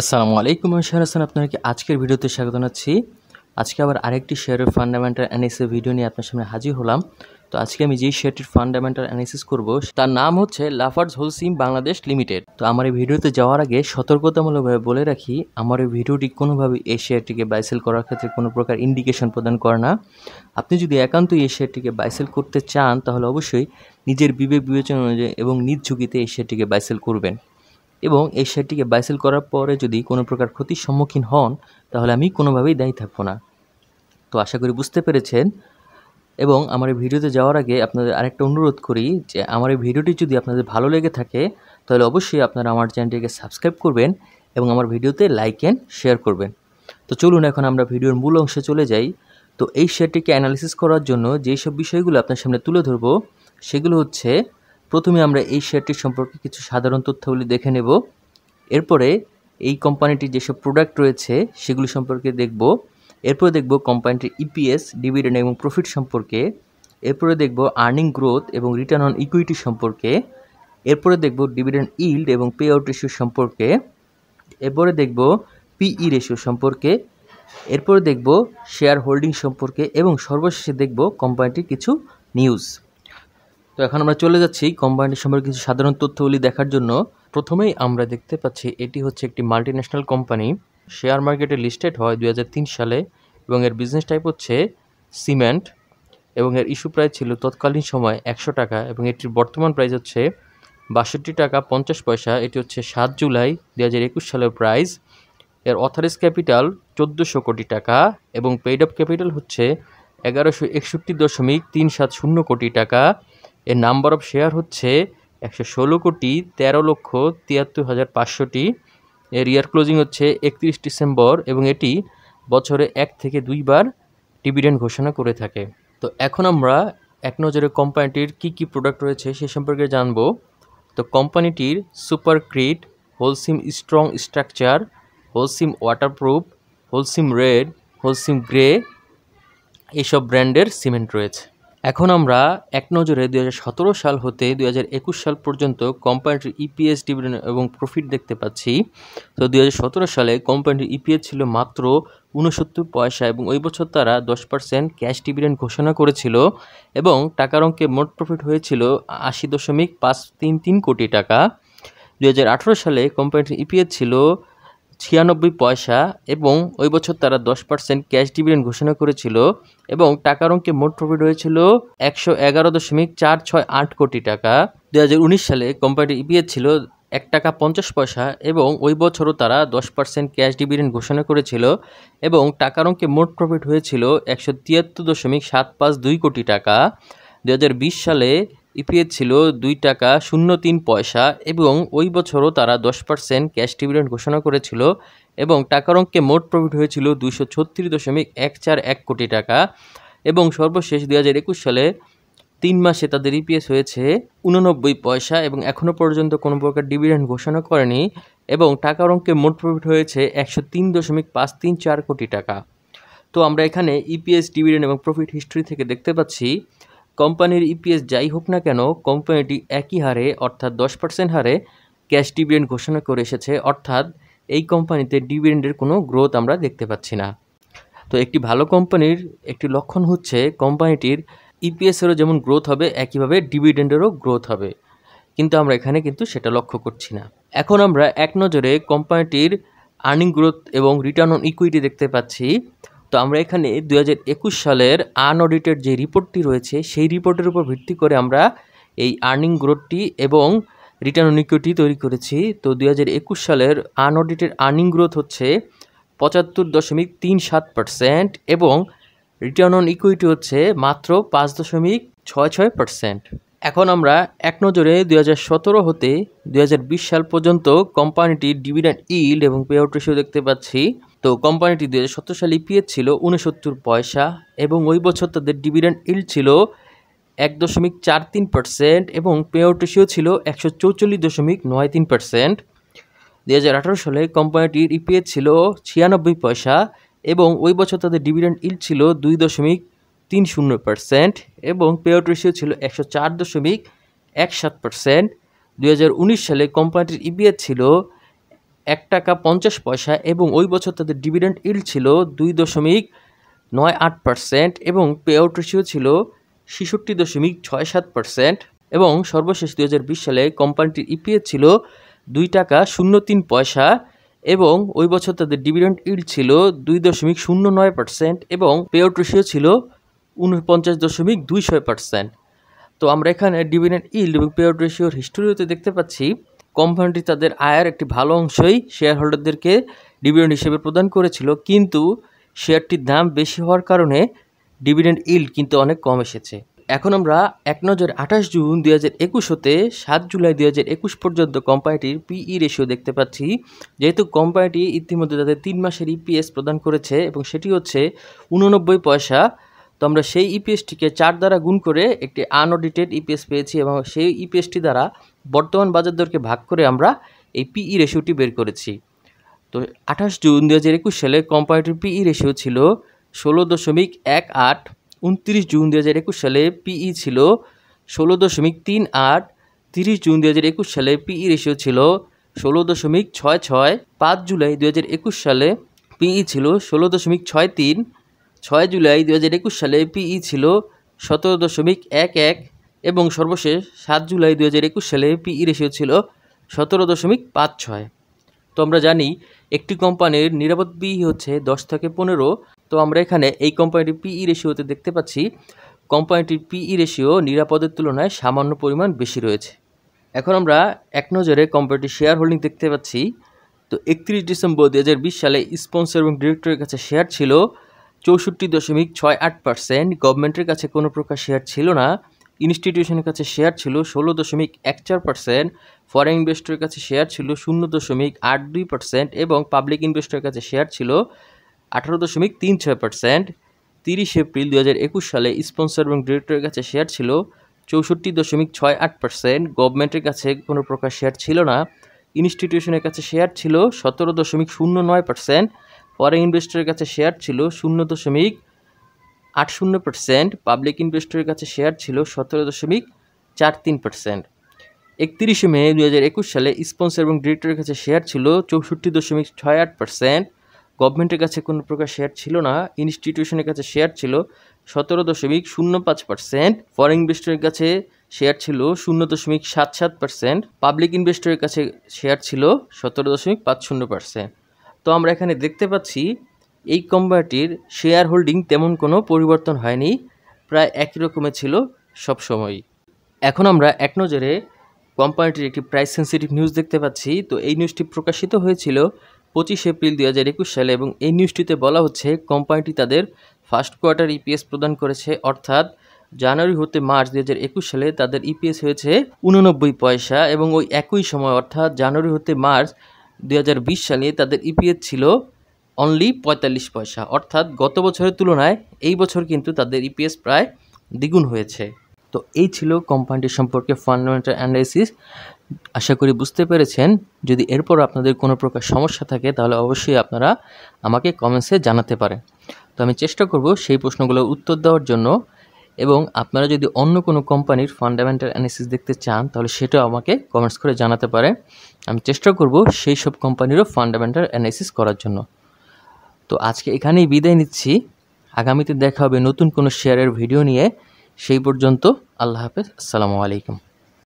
আসসালামু আলাইকুম শেয়ার হাসান আপনাকে আজকের ভিডিওতে স্বাগত জানাচ্ছি আজকে আবার আরেকটি শেয়ারের ফান্ডামেন্টাল অ্যানালিসিস ভিডিও নিয়ে আপনার সামনে হাজির হলাম তো আজকে আমি যেই শেয়ারটির ফান্ডামেন্টাল অ্যানালিসিস করব তার নাম হচ্ছে লাফার্স হোলসিম বাংলাদেশ লিমিটেড তো আমার এই ভিডিওতে যাওয়ার আগে সতর্কতামূলকভাবে বলে রাখি আমার এই ভিডিওটি কোনোভাবে এই শেয়ারটিকে বাইসেল করার ক্ষেত্রে কোনো প্রকার ইন্ডিকেশন প্রদান করে না আপনি যদি একান্তই এই শেয়ারটিকে বাইসেল করতে চান তাহলে অবশ্যই নিজের বিবেক বিবেচনা অনুযায়ী এবং নিজ ঝুঁকিতে এই শেয়ারটিকে বাইসেল করবেন এবং এই শেয়ারটিকে বাইসেল করার পরে যদি কোনো প্রকার ক্ষতির সম্মুখীন হন তাহলে আমি কোনোভাবেই দায়ী থাকবো না তো আশা করি বুঝতে পেরেছেন এবং আমার এই ভিডিওতে যাওয়ার আগে আপনাদের আরেকটা অনুরোধ করি যে আমার এই ভিডিওটি যদি আপনাদের ভালো লেগে থাকে তাহলে অবশ্যই আপনারা আমার চ্যানেলটিকে সাবস্ক্রাইব করবেন এবং আমার ভিডিওতে লাইক অ্যান্ড শেয়ার করবেন তো চলুন এখন আমরা ভিডিওর মূল অংশে চলে যাই তো এই শেয়ারটিকে অ্যানালিসিস করার জন্য যেই সব বিষয়গুলো আপনার সামনে তুলে ধরবো সেগুলো হচ্ছে প্রথমে আমরা এই শেয়ারটির সম্পর্কে কিছু সাধারণ তথ্যগুলি দেখে নেব এরপরে এই কোম্পানিটির যেসব প্রোডাক্ট রয়েছে সেগুলি সম্পর্কে দেখব এরপরে দেখব কোম্পানিটির ইপিএস e ডিভিডেন্ড এবং প্রফিট সম্পর্কে এরপরে দেখব আর্নিং গ্রোথ এবং রিটার্ন অন ইকুইটি সম্পর্কে এরপরে দেখব ডিভিডেন্ড ইল্ড এবং পে আউট রেশিও সম্পর্কে এরপরে দেখব পিই রেশিও e সম্পর্কে এরপরে দেখব শেয়ার হোল্ডিং সম্পর্কে এবং সর্বশেষে দেখব কোম্পানিটির কিছু নিউজ তো এখন আমরা চলে যাচ্ছি কোম্পানিটি সম্পর্কে কিছু সাধারণ তথ্যগুলি দেখার জন্য প্রথমেই আমরা দেখতে পাচ্ছি এটি হচ্ছে একটি মাল্টি ন্যাশনাল কোম্পানি শেয়ার মার্কেটে লিস্টেড হয় দু সালে এবং এর বিজনেস টাইপ হচ্ছে সিমেন্ট এবং এর ইস্যু প্রাইস ছিল তৎকালীন সময় একশো টাকা এবং এটির বর্তমান প্রাইস হচ্ছে বাষট্টি টাকা পঞ্চাশ পয়সা এটি হচ্ছে সাত জুলাই দু হাজার একুশ সালের প্রাইস এর অথারিস ক্যাপিটাল চোদ্দোশো কোটি টাকা এবং পেইড আপ ক্যাপিটাল হচ্ছে এগারোশো একষট্টি দশমিক তিন সাত শূন্য কোটি টাকা এর নাম্বার অফ শেয়ার হচ্ছে একশো ষোলো কোটি তেরো লক্ষ তিয়াত্তর হাজার পাঁচশোটি এর ইয়ার ক্লোজিং হচ্ছে একত্রিশ ডিসেম্বর এবং এটি বছরে এক থেকে দুইবার ডিভিডেন্ড ঘোষণা করে থাকে তো এখন আমরা এক নজরে কোম্পানিটির কি কি প্রোডাক্ট রয়েছে সে সম্পর্কে জানব তো কোম্পানিটির Supercrete Holcim strong structure Holcim waterproof Holcim red Holcim grey এইসব ব্র্যান্ডের সিমেন্ট রয়েছে এখন আমরা এক নজরে দুই সাল হতে দুই সাল পর্যন্ত কোম্পানিটির ইপিএস e ডিভিডেন্ড এবং প্রফিট দেখতে পাচ্ছি তো দুই সালে কোম্পানিটির ইপিএস e ছিল মাত্র উনসত্তর পয়সা এবং ওই বছর তারা দশ পার্সেন্ট ক্যাশ ডিভিডেন্ড ঘোষণা করেছিল এবং টাকার অঙ্কে মোট প্রফিট হয়েছিল আশি দশমিক পাঁচ তিন তিন কোটি টাকা দুই সালে কোম্পানিটির ইপিএস e ছিল ছিয়ানব্বই পয়সা এবং ওই বছর তারা দশ পার্সেন্ট ক্যাশ ডিভিডেন্ড ঘোষণা করেছিল এবং টাকার অঙ্কে মোট প্রফিট হয়েছিল একশো এগারো দশমিক চার ছয় আট কোটি টাকা দু সালে কোম্পানিটি ইপিএস e ছিল এক টাকা পঞ্চাশ পয়সা এবং ওই বছরও তারা দশ পার্সেন্ট ক্যাশ ডিভিডেন্ড ঘোষণা করেছিল এবং টাকার অঙ্কে মোট প্রফিট হয়েছিল একশো তিয়াত্তর দশমিক সাত পাঁচ দুই কোটি টাকা দু সালে ইপিএস ছিল দুই টাকা শূন্য তিন পয়সা এবং ওই বছরও তারা দশ পার্সেন্ট ক্যাশ ডিভিডেন্ড ঘোষণা করেছিল এবং টাকার অঙ্কে মোট প্রফিট হয়েছিল দুইশো ছত্রিশ দশমিক এক চার এক কোটি টাকা এবং সর্বশেষ দুই হাজার একুশ সালে তিন মাসে তাদের ইপিএস হয়েছে উননব্বই পয়সা এবং এখনও পর্যন্ত কোনো প্রকার ডিভিডেন্ড ঘোষণা করেনি এবং টাকার অঙ্কে মোট প্রফিট হয়েছে একশো তিন দশমিক পাঁচ তিন চার কোটি টাকা তো আমরা এখানে ইপিএস ডিভিডেন্ড এবং প্রফিট হিস্ট্রি থেকে দেখতে পাচ্ছি কোম্পানির ইপিএস যাই হোক না কেন কোম্পানিটি একই হারে অর্থাৎ দশ পার্সেন্ট হারে ক্যাশ ডিভিডেন্ড ঘোষণা করে এসেছে অর্থাৎ এই কোম্পানিতে ডিভিডেন্ডের কোনো গ্রোথ আমরা দেখতে পাচ্ছি না তো একটি ভালো কোম্পানির একটি লক্ষণ হচ্ছে কোম্পানিটির ইপিএসেরও যেমন গ্রোথ হবে একইভাবে ডিভিডেন্ডেরও গ্রোথ হবে কিন্তু আমরা এখানে কিন্তু সেটা লক্ষ্য করছি না এখন আমরা এক নজরে কোম্পানিটির আর্নিং গ্রোথ এবং রিটার্ন অন ইকুইটি দেখতে পাচ্ছি তো আমরা এখানে দু সালের আনঅডিটেড যে রিপোর্টটি রয়েছে সেই রিপোর্টের উপর ভিত্তি করে আমরা এই আর্নিং গ্রোথটি এবং রিটার্ন অনিকিউটি তৈরি করেছি তো দু সালের আনঅডিটেড আর্নিং গ্রোথ হচ্ছে পঁচাত্তর দশমিক তিন সাত পারসেন্ট এবং রিটার্ন অন ইকুইটি হচ্ছে মাত্র পাঁচ দশমিক ছয় ছয় পারসেন্ট এখন আমরা এক নজরে দুই হতে দুই সাল পর্যন্ত কোম্পানিটির ডিভিডেন্ড ইল্ড এবং পেআউট রেশিও দেখতে পাচ্ছি তো কোম্পানিটি দুই সাল ইপিএস e ছিল উনসত্তর পয়সা এবং ওই বছর তাদের ডিভিডেন্ড ইল্ড ছিল এক দশমিক চার তিন পার্সেন্ট এবং পেআউট রেশিও ছিল একশো চৌচল্লিশ দশমিক নয় তিন পার্সেন্ট দু সালে কোম্পানিটির ইপিএস e ছিল ছিয়ানব্বই পয়সা এবং ওই বছর তাদের ডিভিডেন্ড ইল্ড ছিল দুই দশমিক তিন শূন্য পার্সেন্ট এবং পেআউট রেশিও ছিল একশো চার দশমিক এক সাত পার্সেন্ট দু সালে কোম্পানিটির ইপিএস ছিল এক টাকা পঞ্চাশ পয়সা এবং ওই বছর তাদের ডিভিডেন্ড ইল্ড ছিল দুই দশমিক নয় আট পার্সেন্ট এবং পেআউট রেশিও ছিল ছেষট্টি দশমিক ছয় সাত পার্সেন্ট এবং সর্বশেষ দু বিশ সালে কোম্পানিটির ইপিএস ছিল দুই টাকা শূন্য তিন পয়সা এবং ওই বছর তাদের ডিভিডেন্ড ইল্ড ছিল দুই দশমিক শূন্য নয় পার্সেন্ট এবং পেআউট রেশিও ছিল উনপঞ্চাশ দশমিক দুই ছয় পার্সেন্ট তো আমরা এখানে ডিভিডেন্ড ইল্ড এবং আউট রেশিওর হিস্টোরিওতে দেখতে পাচ্ছি কোম্পানিটি তাদের আয়ের একটি ভালো অংশই শেয়ার হোল্ডারদেরকে ডিভিডেন্ড হিসেবে প্রদান করেছিল কিন্তু শেয়ারটির দাম বেশি হওয়ার কারণে ডিভিডেন্ড ইল্ড কিন্তু অনেক কম এসেছে এখন আমরা এক নজর আঠাশ জুন দুই হাজার একুশ হতে সাত জুলাই দুই হাজার একুশ পর্যন্ত কোম্পানিটির পিই রেশিও দেখতে পাচ্ছি যেহেতু কোম্পানিটি ইতিমধ্যে তাদের তিন মাসের ইপিএস প্রদান করেছে এবং সেটি হচ্ছে উননব্বই পয়সা তো আমরা সেই ইপিএসটিকে e চার দ্বারা গুণ করে একটি আনঅডিটেড ইপিএস e পেয়েছি এবং সেই ইপিএসটি e দ্বারা বর্তমান বাজার দরকে ভাগ করে আমরা এই পিই রেশিওটি বের করেছি তো আঠাশ জুন দু হাজার একুশ সালে কোম্পানিটির পিই রেশিও ছিল ষোলো দশমিক এক আট উনত্রিশ জুন দু হাজার একুশ সালে পিই ছিল ষোলো দশমিক তিন আট তিরিশ জুন দু হাজার একুশ সালে পিই রেশিও ছিল ষোলো দশমিক ছয় ছয় পাঁচ জুলাই দু হাজার একুশ সালে পিই ছিল ষোলো দশমিক ছয় তিন ছয় জুলাই দু হাজার একুশ সালে পিই ছিল সতেরো দশমিক এক এক এবং সর্বশেষ সাত জুলাই দু হাজার একুশ সালে পিই রেশিও ছিল সতেরো দশমিক পাঁচ ছয় তো আমরা জানি একটি কোম্পানির নিরাপদ পিই হচ্ছে দশ থেকে পনেরো তো আমরা এখানে এই কোম্পানিটির পিই রেশিওতে দেখতে পাচ্ছি কোম্পানিটির পিই রেশিও নিরাপদের তুলনায় সামান্য পরিমাণ বেশি রয়েছে এখন আমরা এক নজরে কোম্পানিটির শেয়ার হোল্ডিং দেখতে পাচ্ছি তো একত্রিশ ডিসেম্বর দু হাজার বিশ সালে স্পন্সর এবং ডিরেক্টরের কাছে শেয়ার ছিল চৌষট্টি দশমিক ছয় আট পার্সেন্ট গভর্নমেন্টের কাছে কোনো প্রকার শেয়ার ছিল না ইনস্টিটিউশনের কাছে শেয়ার ছিল ষোলো দশমিক এক চার পার্সেন্ট ফরেন ইনভেস্টরের কাছে শেয়ার ছিল শূন্য দশমিক আট দুই পার্সেন্ট এবং পাবলিক ইনভেস্টরের কাছে শেয়ার ছিল আঠারো দশমিক তিন ছয় পার্সেন্ট তিরিশ এপ্রিল দু হাজার একুশ সালে স্পন্সর এবং ডিরেক্টরের কাছে শেয়ার ছিল চৌষট্টি দশমিক ছয় আট পার্সেন্ট গভর্নমেন্টের কাছে কোনো প্রকার শেয়ার ছিল না ইনস্টিটিউশনের কাছে শেয়ার ছিল সতেরো দশমিক শূন্য নয় পার্সেন্ট ফরেন ইনভেস্টরের কাছে শেয়ার ছিল শূন্য দশমিক আট শূন্য পার্সেন্ট পাবলিক ইনভেস্টরের কাছে শেয়ার ছিল সতেরো দশমিক চার তিন পার্সেন্ট একত্রিশে মে দু হাজার একুশ সালে স্পন্সর এবং ডিরেক্টরের কাছে শেয়ার ছিল চৌষট্টি দশমিক ছয় আট পার্সেন্ট গভর্নমেন্টের কাছে কোনো প্রকার শেয়ার ছিল না ইনস্টিটিউশনের কাছে শেয়ার ছিল সতেরো দশমিক শূন্য পাঁচ পার্সেন্ট ফরেন ইনভেস্টরের কাছে শেয়ার ছিল শূন্য দশমিক সাত সাত পার্সেন্ট পাবলিক ইনভেস্টরের কাছে শেয়ার ছিল সতেরো দশমিক পাঁচ শূন্য পার্সেন্ট তো আমরা এখানে দেখতে পাচ্ছি এই কোম্পানিটির শেয়ার হোল্ডিং তেমন কোনো পরিবর্তন হয়নি প্রায় একই রকমের ছিল সব সময় এখন আমরা এক নজরে কোম্পানিটির একটি প্রাইস সেন্সিটিভ নিউজ দেখতে পাচ্ছি তো এই নিউজটি প্রকাশিত হয়েছিল পঁচিশ এপ্রিল দু হাজার একুশ সালে এবং এই নিউজটিতে বলা হচ্ছে কোম্পানিটি তাদের ফার্স্ট কোয়ার্টার ইপিএস প্রদান করেছে অর্থাৎ জানুয়ারি হতে মার্চ দু হাজার একুশ সালে তাদের ইপিএস e হয়েছে উননব্বই পয়সা এবং ওই একই সময় অর্থাৎ জানুয়ারি হতে মার্চ দুই সালে তাদের ইপিএস e ছিল অনলি পঁয়তাল্লিশ পয়সা অর্থাৎ গত বছরের তুলনায় এই বছর কিন্তু তাদের ইপিএস e প্রায় দ্বিগুণ হয়েছে তো এই ছিল কোম্পানিটি সম্পর্কে ফান্ডামেন্টাল অ্যানালাইসিস আশা করি বুঝতে পেরেছেন যদি এরপর আপনাদের কোনো প্রকার সমস্যা থাকে তাহলে অবশ্যই আপনারা আমাকে কমেন্টসে জানাতে পারেন তো আমি চেষ্টা করব সেই প্রশ্নগুলোর উত্তর দেওয়ার জন্য এবং আপনারা যদি অন্য কোনো কোম্পানির ফান্ডামেন্টাল অ্যানালিসিস দেখতে চান তাহলে সেটাও আমাকে কমেন্টস করে জানাতে পারেন আমি চেষ্টা করব সেই সব কোম্পানিরও ফান্ডামেন্টাল অ্যানালিসিস করার জন্য তো আজকে এখানেই বিদায় নিচ্ছি আগামীতে দেখা হবে নতুন কোনো শেয়ারের ভিডিও নিয়ে সেই পর্যন্ত আল্লাহ হাফেজ আসসালামু আলাইকুম